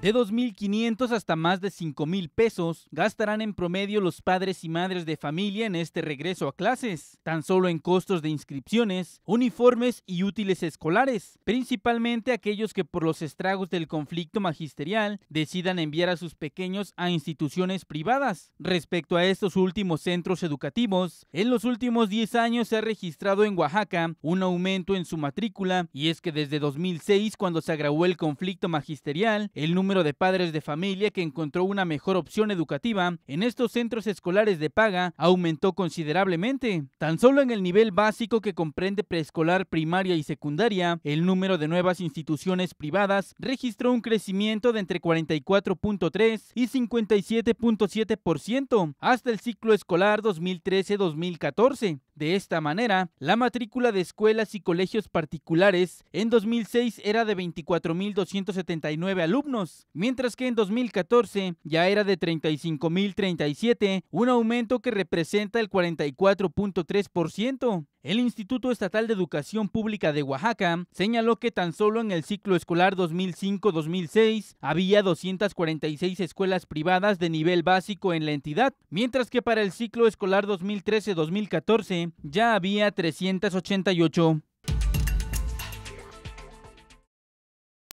De 2.500 hasta más de 5.000 pesos gastarán en promedio los padres y madres de familia en este regreso a clases, tan solo en costos de inscripciones, uniformes y útiles escolares, principalmente aquellos que por los estragos del conflicto magisterial decidan enviar a sus pequeños a instituciones privadas. Respecto a estos últimos centros educativos, en los últimos 10 años se ha registrado en Oaxaca un aumento en su matrícula y es que desde 2006, cuando se agravó el conflicto magisterial, el número número de padres de familia que encontró una mejor opción educativa en estos centros escolares de paga aumentó considerablemente. Tan solo en el nivel básico que comprende preescolar, primaria y secundaria, el número de nuevas instituciones privadas registró un crecimiento de entre 44.3 y 57.7% hasta el ciclo escolar 2013-2014. De esta manera, la matrícula de escuelas y colegios particulares en 2006 era de 24.279 alumnos mientras que en 2014 ya era de 35.037, un aumento que representa el 44.3%. El Instituto Estatal de Educación Pública de Oaxaca señaló que tan solo en el ciclo escolar 2005-2006 había 246 escuelas privadas de nivel básico en la entidad, mientras que para el ciclo escolar 2013-2014 ya había 388.